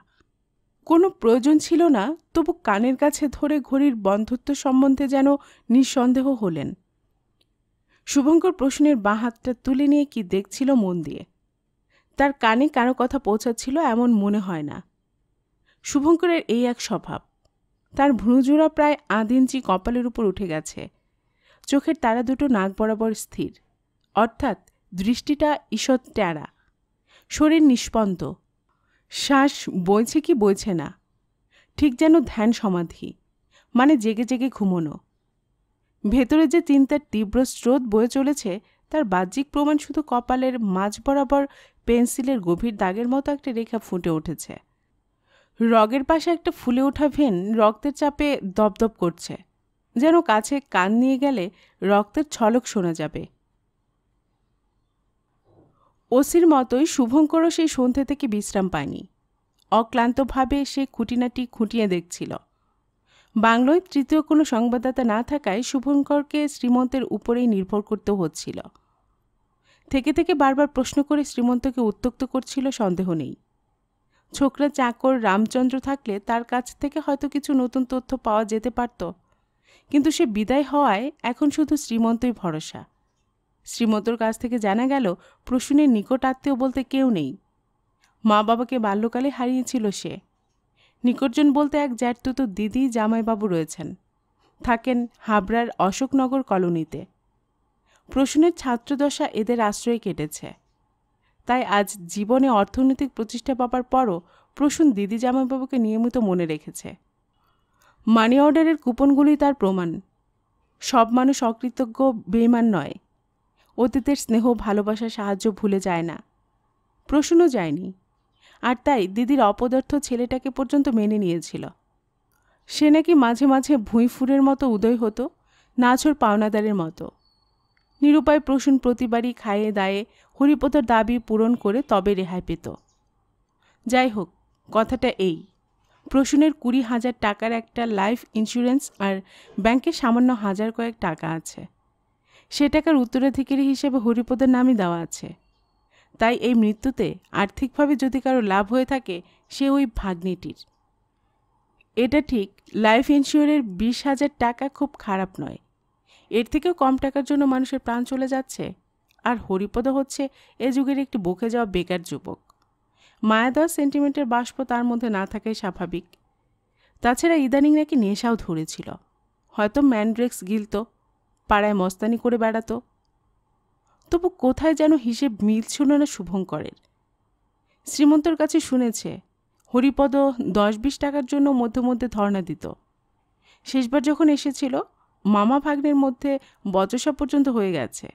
কোনো প্রয়োজন ছিল না তবু কানের কাছে ধরে ঘড়ির বন্ধুত্ব সম্বন্ধে যেন নিঃসন্দেহ হলেন শুভঙ্কর প্রশ্নের বাঁ হাতটা তুলে নিয়ে কি দেখছিল মন দিয়ে তার কানে কারো কথা পৌঁছাচ্ছিল এমন মনে হয় না শুভঙ্করের এই এক স্বভাব তার ভ্রুজোড়া প্রায় আধ কপালের উপর উঠে গেছে চোখের তারা দুটো নাক বরাবর স্থির অর্থাৎ দৃষ্টিটা ঈষৎ ট্যাড়া শরীর নিষ্পন্দ শ্বাস বইছে কি বইছে না ঠিক যেন ধ্যান সমাধি মানে জেগে জেগে ঘুমোনো ভেতরে যে চিন্তার তীব্র স্রোত বয়ে চলেছে তার বাহ্যিক প্রমাণ শুধু কপালের মাঝ বরাবর পেন্সিলের গভীর দাগের মতো একটা রেখা ফুটে উঠেছে রগের পাশে একটা ফুলে ওঠা ভেন রক্তের চাপে দপদপ করছে যেন কাছে কান নিয়ে গেলে রক্তের ছলক শোনা যাবে ওসির মতোই শুভঙ্করও সেই সন্ধ্যে থেকে বিশ্রাম পায়নি অক্লান্তভাবে সে খুঁটিনাটি খুঁটিয়ে দেখছিল বাংলায় তৃতীয় কোনো সংবাদদাতা না থাকায় শুভঙ্করকে শ্রীমন্তের উপরেই নির্ভর করতে হচ্ছিল থেকে থেকে বারবার প্রশ্ন করে শ্রীমন্তকে উত্তক্ত করছিল সন্দেহ নেই ছোকরা চাকর রামচন্দ্র থাকলে তার কাছ থেকে হয়তো কিছু নতুন তথ্য পাওয়া যেতে পারত কিন্তু সে বিদায় হওয়ায় এখন শুধু শ্রীমন্তই ভরসা শ্রীমতোর কাছ থেকে জানা গেল প্রসূনের নিকটাত্মীয় বলতে কেউ নেই মা বাবাকে বাল্যকালে হারিয়েছিল সে নিকটজন বলতে এক জ্যাঠতুতো দিদি জামাইবাবু রয়েছেন থাকেন হাবড়ার অশোকনগর কলোনিতে প্রসূনের ছাত্রদশা এদের আশ্রয়ে কেটেছে তাই আজ জীবনে অর্থনৈতিক প্রতিষ্ঠা পাবার পরও প্রসূন দিদি জামাইবাবুকে নিয়মিত মনে রেখেছে মানি অর্ডারের কুপনগুলি তার প্রমাণ সব মানুষ অকৃতজ্ঞ বেমান নয় অতীতের স্নেহ ভালোবাসা সাহায্য ভুলে যায় না প্রশ্নও যায়নি আর তাই দিদির অপদার্থ ছেলেটাকে পর্যন্ত মেনে নিয়েছিল সে নাকি মাঝে মাঝে ভুঁইফুরের মতো উদয় হতো নাছর পাওনাদারের মতো নিরুপায় প্রসূন প্রতিবারই খায়ে দায়ে হরিপতর দাবি পূরণ করে তবে রেহাই পেত যাই হোক কথাটা এই প্রসূনের কুড়ি হাজার টাকার একটা লাইফ ইন্স্যুরেন্স আর ব্যাংকে সামান্য হাজার কয়েক টাকা আছে সে টাকার উত্তরাধিকারী হিসেবে হরিপদের নামই দেওয়া আছে তাই এই মৃত্যুতে আর্থিকভাবে যদি কারো লাভ হয়ে থাকে সে ওই ভাগ্নিটির এটা ঠিক লাইফ ইন্স্যুরের বিশ হাজার টাকা খুব খারাপ নয় এর থেকেও কম টাকার জন্য মানুষের প্রাণ চলে যাচ্ছে আর হরিপদ হচ্ছে এ যুগের একটি বকে যাওয়া বেকার যুবক মায়া দশ সেন্টিমেন্টের বাষ্প তার মধ্যে না থাকাই স্বাভাবিক তাছাড়া ইদানিং নাকি নেশাও ধরেছিল হয়তো ম্যান্ড্রেক্স গিলতো পাড়ায় মস্তানি করে বেড়াতো তবু কোথায় যেন হিসেব মিল ছিল না শুভঙ্করের শ্রীমন্তর কাছে শুনেছে হরিপদ দশ বিশ টাকার জন্য মধ্যে মধ্যে ধর্ণা দিত শেষবার যখন এসেছিল মামা ভাগ্নের মধ্যে বচসা পর্যন্ত হয়ে গেছে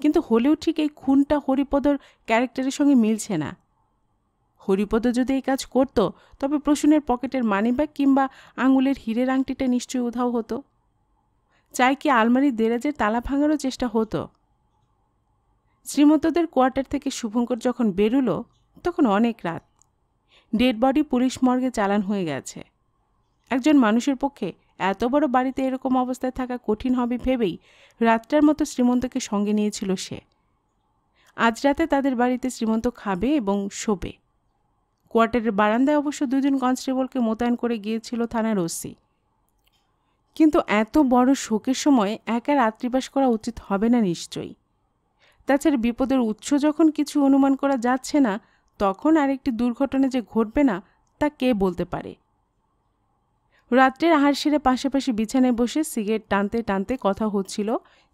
কিন্তু হলেও ঠিক এই খুনটা হরিপদর ক্যারেক্টারের সঙ্গে মিলছে না হরিপদ যদি এই কাজ করত তবে প্রসূনের পকেটের মানিব্যাগ কিংবা আঙুলের হীরের আংটিটা নিশ্চয়ই উধাও হতো চাই কি আলমারির দেরাজের তালা ভাঙারও চেষ্টা হতো শ্রীমন্তদের কোয়ার্টার থেকে শুভঙ্কর যখন বেরুলো তখন অনেক রাত ডেড বডি পুলিশ মর্গে চালান হয়ে গেছে একজন মানুষের পক্ষে এত বড় বাড়িতে এরকম অবস্থায় থাকা কঠিন হবে ভেবেই রাতটার মতো শ্রীমন্তকে সঙ্গে নিয়েছিল সে আজ রাতে তাদের বাড়িতে শ্রীমন্ত খাবে এবং শোবে কোয়ার্টারের বারান্দায় অবশ্য দুজন কনস্টেবলকে মোতায়েন করে গিয়েছিল থানার ওসি কিন্তু এত বড় শোকের সময় একা রাত্রিবাস করা উচিত হবে না নিশ্চয়ই তাছাড়া বিপদের উৎস যখন কিছু অনুমান করা যাচ্ছে না তখন আরেকটি দুর্ঘটনা যে ঘটবে না তা কে বলতে পারে রাত্রের আহার সেরে পাশাপাশি বিছানায় বসে সিগারেট টানতে টানতে কথা হচ্ছিল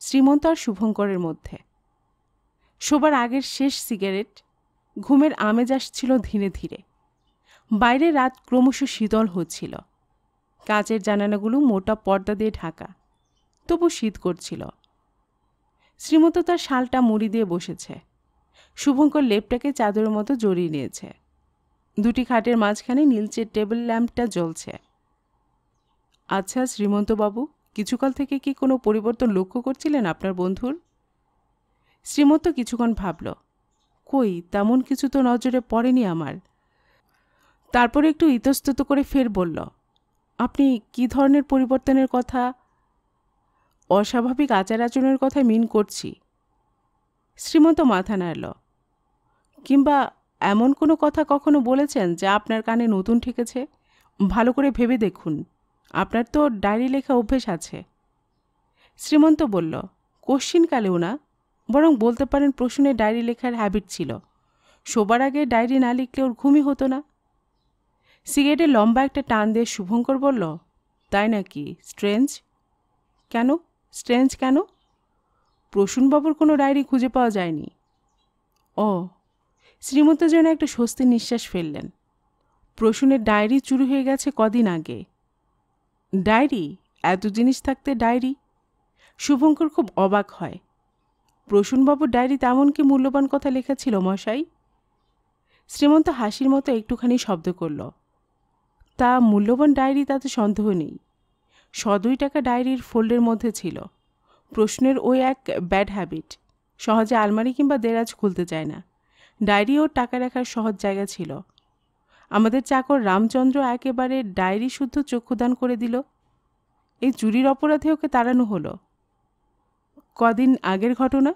শ্রীমন্ত আর শুভঙ্করের মধ্যে শোবার আগের শেষ সিগারেট ঘুমের আমেজ আসছিল ধীরে ধীরে বাইরে রাত ক্রমশ শীতল হচ্ছিল কাঁচের জানালাগুলো মোটা পর্দা দিয়ে ঢাকা তবু শীত করছিল শ্রীমতো তার শালটা মুড়ি দিয়ে বসেছে শুভঙ্কর লেপটাকে চাদরের মতো জড়িয়ে নিয়েছে দুটি খাটের মাঝখানে নীলচের টেবিল ল্যাম্পটা জ্বলছে আচ্ছা শ্রীমন্তবাবু কিছুকাল থেকে কি কোনো পরিবর্তন লক্ষ্য করছিলেন আপনার বন্ধুর শ্রীমন্ত কিছুক্ষণ ভাবল কই তেমন কিছু তো নজরে পড়েনি আমার তারপর একটু ইতস্তত করে ফের বলল আপনি কি ধরনের পরিবর্তনের কথা অস্বাভাবিক আচার আচরণের কথা মিন করছি শ্রীমন্ত মাথা নাড়ল কিংবা এমন কোনো কথা কখনো বলেছেন যা আপনার কানে নতুন ঠেকেছে ভালো করে ভেবে দেখুন আপনার তো ডায়েরি লেখা অভ্যেস আছে শ্রীমন্ত বলল কোশ্চিনকালেও না বরং বলতে পারেন প্রশ্নে ডায়েরি লেখার হ্যাবিট ছিল শোবার আগে ডায়েরি না লিখলে ওর ঘুমই হতো না সিগারেটে লম্বা একটা টান দিয়ে শুভঙ্কর বলল তাই নাকি স্ট্রেঞ্জ কেন স্ট্রেঞ্জ কেন প্রসূনবাবুর কোনো ডায়েরি খুঁজে পাওয়া যায়নি ও শ্রীমন্ত যেন একটা স্বস্তির নিঃশ্বাস ফেললেন প্রসূনের ডায়েরি চুরি হয়ে গেছে কদিন আগে ডায়েরি এত জিনিস থাকতে ডায়েরি শুভঙ্কর খুব অবাক হয় প্রসূনবাবুর ডায়েরি তেমন কি মূল্যবান কথা লেখা ছিল মশাই শ্রীমন্ত হাসির মতো একটুখানি শব্দ করলো তা মূল্যবান ডায়েরি তাতে সন্দেহ নেই শ দুই টাকা ডায়েরির ফোল্ডের মধ্যে ছিল প্রশ্নের ওই এক ব্যাড হ্যাবিট সহজে আলমারি কিংবা দেরাজ খুলতে চায় না ডায়েরি ও টাকা রাখার সহজ জায়গা ছিল আমাদের চাকর রামচন্দ্র একেবারে ডায়েরি শুদ্ধ চক্ষুদান করে দিল এই চুরির অপরাধে ওকে তাড়ানো হলো কদিন আগের ঘটনা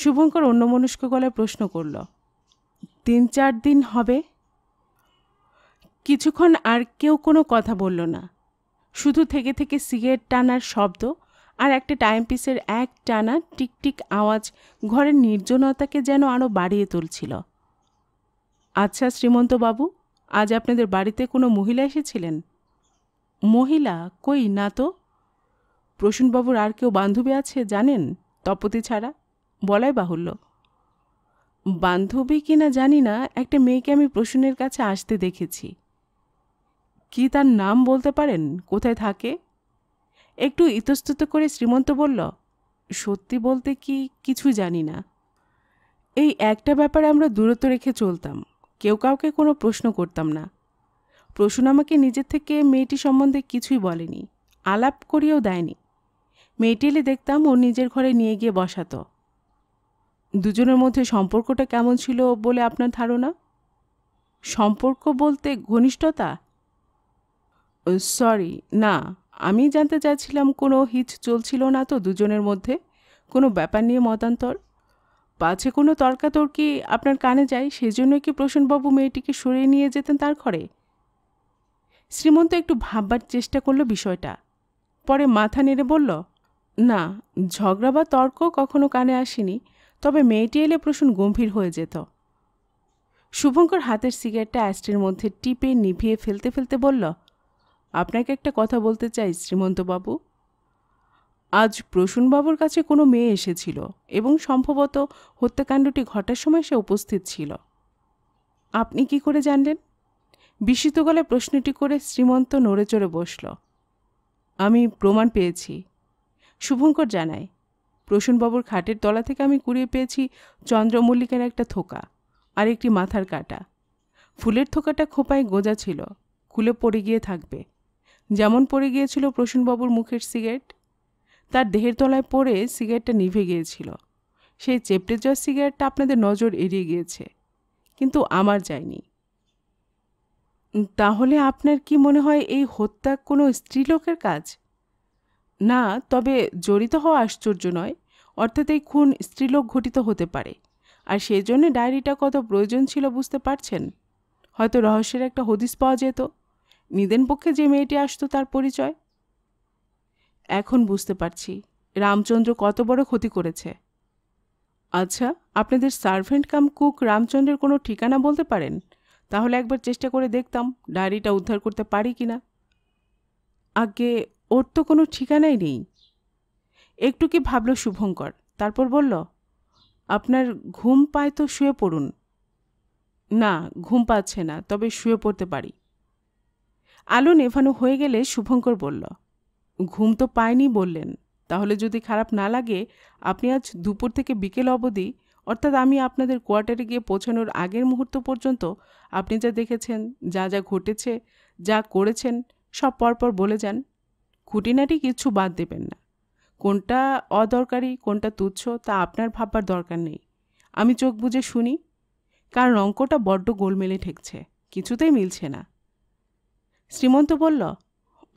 শুভঙ্কর অন্যমনস্ক গলায় প্রশ্ন করল তিন চার দিন হবে কিছুক্ষণ আর কেউ কোনো কথা বলল না শুধু থেকে থেকে সিগারেট টানার শব্দ আর একটা টাইম পিসের এক টানা টিকটিক আওয়াজ ঘরের নির্জনতাকে যেন আরও বাড়িয়ে তুলছিল আচ্ছা শ্রীমন্তবাবু আজ আপনাদের বাড়িতে কোনো মহিলা এসেছিলেন মহিলা কই না তো প্রসূনবাবুর আর কেউ বান্ধবী আছে জানেন তপতি ছাড়া বলাই বাহুল্য বান্ধবী কিনা জানি না একটা মেয়েকে আমি প্রসূনের কাছে আসতে দেখেছি কি তার নাম বলতে পারেন কোথায় থাকে একটু ইতস্তত করে শ্রীমন্ত বলল সত্যি বলতে কি কিছু জানি না এই একটা ব্যাপারে আমরা দূরত্ব রেখে চলতাম কেউ কাউকে কোনো প্রশ্ন করতাম না প্রসূন আমাকে নিজের থেকে মেয়েটি সম্বন্ধে কিছুই বলেনি আলাপ করিয়েও দেয়নি মেয়েটি এলে দেখতাম ও নিজের ঘরে নিয়ে গিয়ে বসাতো দুজনের মধ্যে সম্পর্কটা কেমন ছিল বলে আপনার ধারণা সম্পর্ক বলতে ঘনিষ্ঠতা সরি না আমি জানতে চাচ্ছিলাম কোনো হিচ চলছিল না তো দুজনের মধ্যে কোনো ব্যাপার নিয়ে মতান্তর পাছে কোনো তর্কাতর্কি আপনার কানে যায় সেই জন্য কি প্রসেনবাবু মেয়েটিকে সরিয়ে নিয়ে যেতেন তার ঘরে শ্রীমন্ত একটু ভাববার চেষ্টা করলো বিষয়টা পরে মাথা নেড়ে বলল না ঝগড়া বা তর্ক কখনো কানে আসেনি তবে মেয়েটি এলে প্রসূন গম্ভীর হয়ে যেত শুভঙ্কর হাতের সিগারেটটা অ্যাস্টের মধ্যে টিপে নিভিয়ে ফেলতে ফেলতে বলল আপনাকে একটা কথা বলতে চাই শ্রীমন্তবাবু আজ প্রসূনবাবুর কাছে কোনো মেয়ে এসেছিল এবং সম্ভবত হত্যাকাণ্ডটি ঘটার সময় সে উপস্থিত ছিল আপনি কি করে জানলেন বিস্মিত গলে প্রশ্নটি করে শ্রীমন্ত নড়ে চড়ে বসল আমি প্রমাণ পেয়েছি শুভঙ্কর জানায় প্রসূনবাবুর খাটের তলা থেকে আমি কুড়িয়ে পেয়েছি চন্দ্রমল্লিকার একটা থোকা আর একটি মাথার কাটা ফুলের থোকাটা খোপায় গোজা ছিল খুলে পড়ে গিয়ে থাকবে যেমন পড়ে গিয়েছিল প্রসূনবাবুর মুখের সিগারেট তার দেহের তলায় পড়ে সিগারেটটা নিভে গিয়েছিল সেই চেপটে যাওয়া সিগারেটটা আপনাদের নজর এড়িয়ে গিয়েছে কিন্তু আমার যায়নি তাহলে আপনার কি মনে হয় এই হত্যা কোনো স্ত্রীলোকের কাজ না তবে জড়িত হওয়া আশ্চর্য নয় অর্থাৎ এই খুন স্ত্রীলোক ঘটিত হতে পারে আর সেই জন্য ডায়েরিটা কত প্রয়োজন ছিল বুঝতে পারছেন হয়তো রহস্যের একটা হদিস পাওয়া যেত নিদেন পক্ষে যে মেয়েটি আসতো তার পরিচয় এখন বুঝতে পারছি রামচন্দ্র কত বড় ক্ষতি করেছে আচ্ছা আপনাদের সার্ভেন্ট কাম কুক রামচন্দ্রের কোনো ঠিকানা বলতে পারেন তাহলে একবার চেষ্টা করে দেখতাম ডায়েরিটা উদ্ধার করতে পারি কি না আগে ওর তো কোনো ঠিকানাই নেই একটু কি ভাবল শুভঙ্কর তারপর বলল আপনার ঘুম পায় তো শুয়ে পড়ুন না ঘুম পাচ্ছে না তবে শুয়ে পড়তে পারি আলো নেভানো হয়ে গেলে শুভঙ্কর বলল ঘুম তো পায়নি বললেন তাহলে যদি খারাপ না লাগে আপনি আজ দুপুর থেকে বিকেল অবধি অর্থাৎ আমি আপনাদের কোয়ার্টারে গিয়ে পৌঁছানোর আগের মুহূর্ত পর্যন্ত আপনি যা দেখেছেন যা যা ঘটেছে যা করেছেন সব পরপর বলে যান খুঁটিনাটি কিছু বাদ দেবেন না কোনটা অদরকারি কোনটা তুচ্ছ তা আপনার ভাববার দরকার নেই আমি চোখ বুঝে শুনি কারণ অঙ্কটা বড্ড গোলমেলে ঠেকছে কিছুতেই মিলছে না শ্রীমন্ত বলল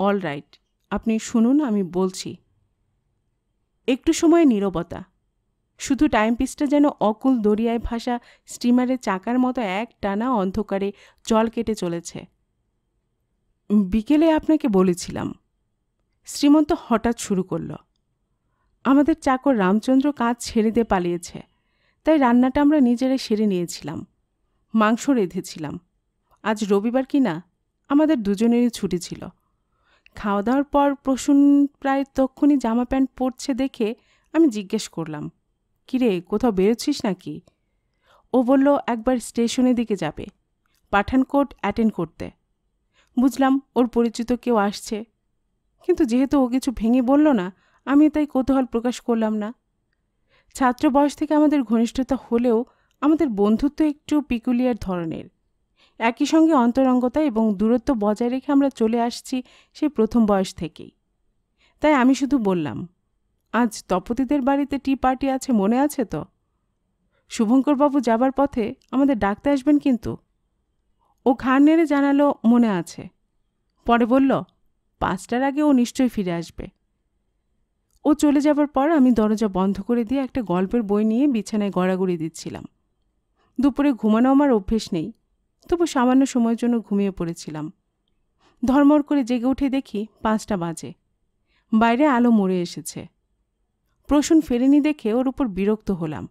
অল রাইট আপনি শুনুন আমি বলছি একটু সময় নীরবতা শুধু টাইম পিসটা যেন অকুল দরিয়ায় ভাসা স্টিমারের চাকার মতো এক টানা অন্ধকারে জল কেটে চলেছে বিকেলে আপনাকে বলেছিলাম শ্রীমন্ত হঠাৎ শুরু করল আমাদের চাকর রামচন্দ্র কাজ ছেড়ে দিয়ে পালিয়েছে তাই রান্নাটা আমরা নিজেরাই সেরে নিয়েছিলাম মাংস রেঁধেছিলাম আজ রবিবার কি না আমাদের দুজনেরই ছুটি ছিল খাওয়া দাওয়ার পর প্রসূন প্রায় তক্ষুনি জামা প্যান্ট পরছে দেখে আমি জিজ্ঞেস করলাম কিরে কোথাও বেরোচ্ছিস নাকি ও বলল একবার স্টেশনের দিকে যাবে পাঠানকোট অ্যাটেন্ড করতে বুঝলাম ওর পরিচিত কেউ আসছে কিন্তু যেহেতু ও কিছু ভেঙে বলল না আমি তাই কৌতূহল প্রকাশ করলাম না ছাত্র বয়স থেকে আমাদের ঘনিষ্ঠতা হলেও আমাদের বন্ধুত্ব একটু পিকুলিয়ার ধরনের একই সঙ্গে অন্তরঙ্গতা এবং দূরত্ব বজায় রেখে আমরা চলে আসছি সেই প্রথম বয়স থেকেই তাই আমি শুধু বললাম আজ তপতিদের বাড়িতে টি পার্টি আছে মনে আছে তো শুভঙ্করবাবু যাবার পথে আমাদের ডাকতে আসবেন কিন্তু ও ঘাড় নেড়ে জানালো মনে আছে পরে বলল পাঁচটার আগে ও নিশ্চয়ই ফিরে আসবে ও চলে যাবার পর আমি দরজা বন্ধ করে দিয়ে একটা গল্পের বই নিয়ে বিছানায় গড়াগড়ি দিচ্ছিলাম দুপুরে ঘুমানো আমার অভ্যেস নেই তবু সামান্য সময়ের জন্য ঘুমিয়ে পড়েছিলাম ধর্মর করে জেগে উঠে দেখি পাঁচটা বাজে বাইরে আলো মরে এসেছে প্রসূন ফেরেনি দেখে ওর উপর বিরক্ত হলাম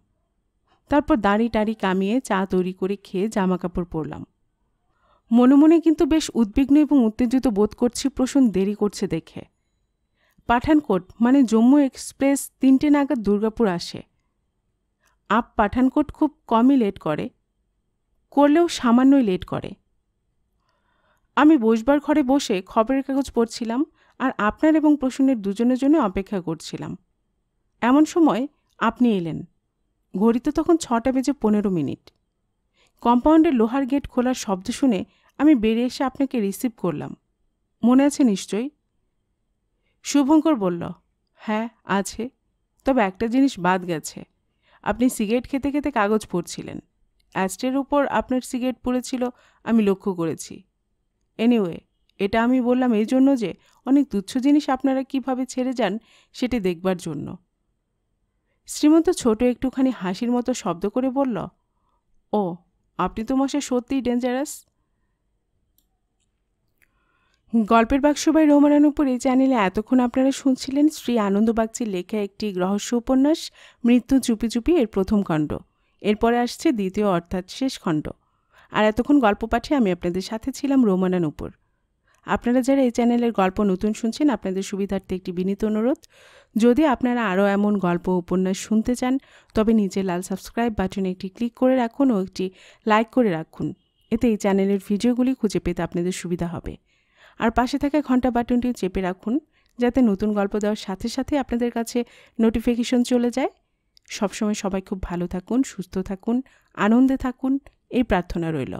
তারপর দাড়ি টাড়ি কামিয়ে চা তৈরি করে খেয়ে জামা কাপড় পরলাম মনে মনে কিন্তু বেশ উদ্বিগ্ন এবং উত্তেজিত বোধ করছি প্রসূন দেরি করছে দেখে পাঠানকোট মানে জম্মু এক্সপ্রেস তিনটে নাগাদ দুর্গাপুর আসে আপ পাঠানকোট খুব কমই লেট করে করলেও সামান্যই লেট করে আমি বসবার ঘরে বসে খবরের কাগজ পড়ছিলাম আর আপনার এবং প্রসূনের দুজনের জন্য অপেক্ষা করছিলাম এমন সময় আপনি এলেন ঘড়িতে তখন ছটা বেজে পনেরো মিনিট কম্পাউন্ডের লোহার গেট খোলার শব্দ শুনে আমি বেরিয়ে এসে আপনাকে রিসিভ করলাম মনে আছে নিশ্চয়ই শুভঙ্কর বলল হ্যাঁ আছে তবে একটা জিনিস বাদ গেছে আপনি সিগারেট খেতে খেতে কাগজ পড়ছিলেন অ্যাস্টের উপর আপনার সিগারেট পড়েছিল আমি লক্ষ্য করেছি এনিওয়ে এটা আমি বললাম এই জন্য যে অনেক তুচ্ছ জিনিস আপনারা কিভাবে ছেড়ে যান সেটি দেখবার জন্য শ্রীমন্ত ছোট একটুখানি হাসির মতো শব্দ করে বলল ও আপনি তো মশাই সত্যিই ডেঞ্জারাস গল্পের বাক্সবাই বাই উপর এই চ্যানেলে এতক্ষণ আপনারা শুনছিলেন শ্রী আনন্দ বাগচির লেখা একটি রহস্য উপন্যাস মৃত্যু চুপি চুপি এর প্রথম খণ্ড এরপরে আসছে দ্বিতীয় অর্থাৎ শেষ খণ্ড আর এতক্ষণ গল্প পাঠে আমি আপনাদের সাথে ছিলাম রোমানা নূপুর আপনারা যারা এই চ্যানেলের গল্প নতুন শুনছেন আপনাদের সুবিধার্থে একটি বিনীত অনুরোধ যদি আপনারা আরও এমন গল্প উপন্যাস শুনতে চান তবে নিচে লাল সাবস্ক্রাইব বাটনে একটি ক্লিক করে রাখুন ও একটি লাইক করে রাখুন এতে এই চ্যানেলের ভিডিওগুলি খুঁজে পেতে আপনাদের সুবিধা হবে আর পাশে থাকা ঘন্টা বাটনটিও চেপে রাখুন যাতে নতুন গল্প দেওয়ার সাথে সাথে আপনাদের কাছে নোটিফিকেশন চলে যায় সবসময় সবাই খুব ভালো থাকুন সুস্থ থাকুন আনন্দে থাকুন এই প্রার্থনা রইল